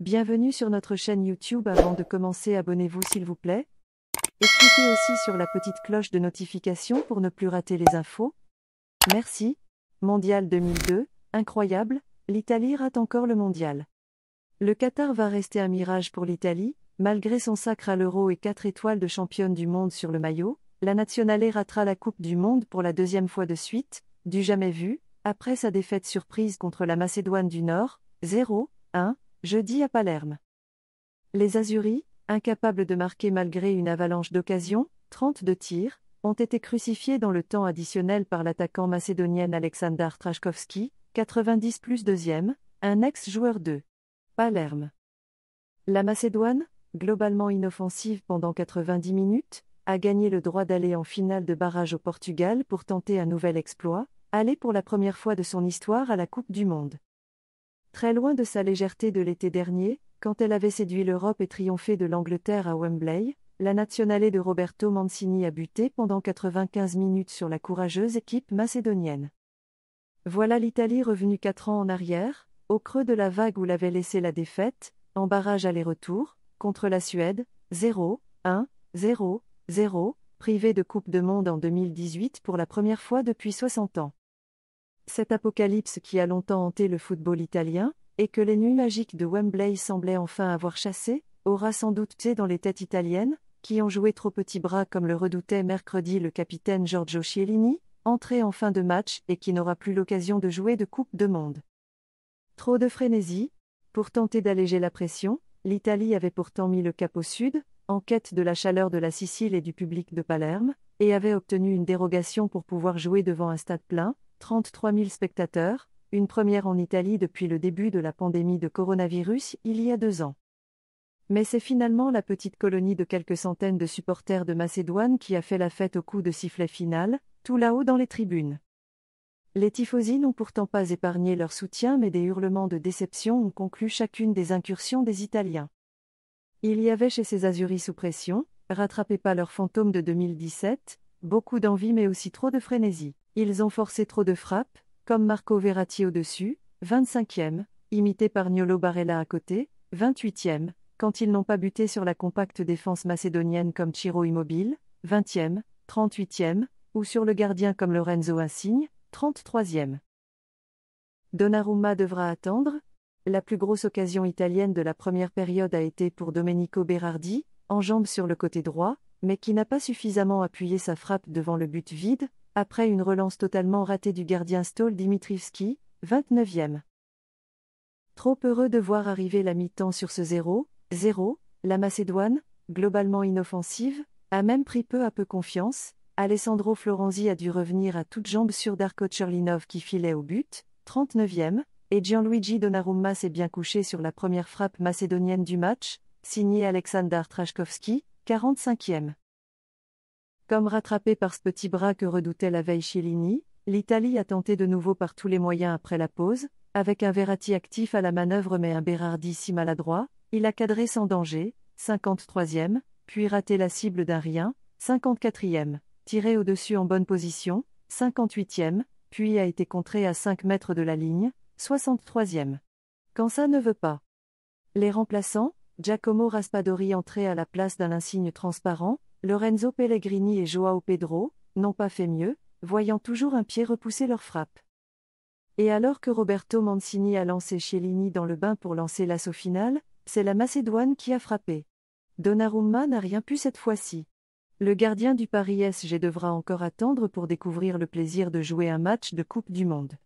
Bienvenue sur notre chaîne YouTube. Avant de commencer, abonnez-vous s'il vous plaît. Et cliquez aussi sur la petite cloche de notification pour ne plus rater les infos. Merci. Mondial 2002, incroyable, l'Italie rate encore le mondial. Le Qatar va rester un mirage pour l'Italie, malgré son sacre à l'euro et 4 étoiles de championne du monde sur le maillot, la nationale ratera la Coupe du monde pour la deuxième fois de suite, du jamais vu, après sa défaite surprise contre la Macédoine du Nord, 0-1, jeudi à Palerme. Les Azuris, incapables de marquer malgré une avalanche d'occasions, de tirs, ont été crucifiés dans le temps additionnel par l'attaquant macédonien Alexander Trashkovski, 90 plus deuxième, un ex-joueur de Palerme. La Macédoine, globalement inoffensive pendant 90 minutes, a gagné le droit d'aller en finale de barrage au Portugal pour tenter un nouvel exploit, aller pour la première fois de son histoire à la Coupe du Monde. Très loin de sa légèreté de l'été dernier, quand elle avait séduit l'Europe et triomphé de l'Angleterre à Wembley, la nationale de Roberto Mancini a buté pendant 95 minutes sur la courageuse équipe macédonienne. Voilà l'Italie revenue 4 ans en arrière, au creux de la vague où l'avait laissé la défaite, en barrage aller-retour, contre la Suède, 0, 1, 0, 0, privée de Coupe de Monde en 2018 pour la première fois depuis 60 ans. Cet apocalypse qui a longtemps hanté le football italien, et que les nuits magiques de Wembley semblaient enfin avoir chassé, aura sans doute été dans les têtes italiennes, qui ont joué trop petit bras comme le redoutait mercredi le capitaine Giorgio Chiellini, entré en fin de match et qui n'aura plus l'occasion de jouer de Coupe de Monde. Trop de frénésie Pour tenter d'alléger la pression, l'Italie avait pourtant mis le cap au sud, en quête de la chaleur de la Sicile et du public de Palerme, et avait obtenu une dérogation pour pouvoir jouer devant un stade plein, 33 000 spectateurs, une première en Italie depuis le début de la pandémie de coronavirus il y a deux ans. Mais c'est finalement la petite colonie de quelques centaines de supporters de Macédoine qui a fait la fête au coup de sifflet final, tout là-haut dans les tribunes. Les tifosi n'ont pourtant pas épargné leur soutien mais des hurlements de déception ont conclu chacune des incursions des Italiens. Il y avait chez ces Azuris sous pression, rattrapez pas leur fantôme de 2017, beaucoup d'envie mais aussi trop de frénésie. Ils ont forcé trop de frappes, comme Marco Verratti au-dessus, 25e, imité par Gnolo Barella à côté, 28e, quand ils n'ont pas buté sur la compacte défense macédonienne comme Chiro Immobile, 20e, 38e, ou sur le gardien comme Lorenzo Insigne, 33e. Donnarumma devra attendre. La plus grosse occasion italienne de la première période a été pour Domenico Berardi, en jambe sur le côté droit, mais qui n'a pas suffisamment appuyé sa frappe devant le but vide, après une relance totalement ratée du gardien Stol Dimitrivski, 29e. Trop heureux de voir arriver la mi-temps sur ce 0-0, la Macédoine, globalement inoffensive, a même pris peu à peu confiance, Alessandro Florenzi a dû revenir à toutes jambes sur Darko Cherlinov qui filait au but, 39e, et Gianluigi Donnarumma s'est bien couché sur la première frappe macédonienne du match, signé Alexander Trashkovski, 45e. Comme rattrapé par ce petit bras que redoutait la veille Chilini, l'Italie a tenté de nouveau par tous les moyens après la pause, avec un Verratti actif à la manœuvre mais un Berardi si maladroit, il a cadré sans danger, 53e, puis raté la cible d'un rien, 54e, tiré au-dessus en bonne position, 58e, puis a été contré à 5 mètres de la ligne, 63e. Quand ça ne veut pas. Les remplaçants, Giacomo Raspadori entré à la place d'un insigne transparent, Lorenzo Pellegrini et Joao Pedro, n'ont pas fait mieux, voyant toujours un pied repousser leur frappe. Et alors que Roberto Mancini a lancé Chiellini dans le bain pour lancer l'assaut final, c'est la Macédoine qui a frappé. Donnarumma n'a rien pu cette fois-ci. Le gardien du Paris SG devra encore attendre pour découvrir le plaisir de jouer un match de Coupe du Monde.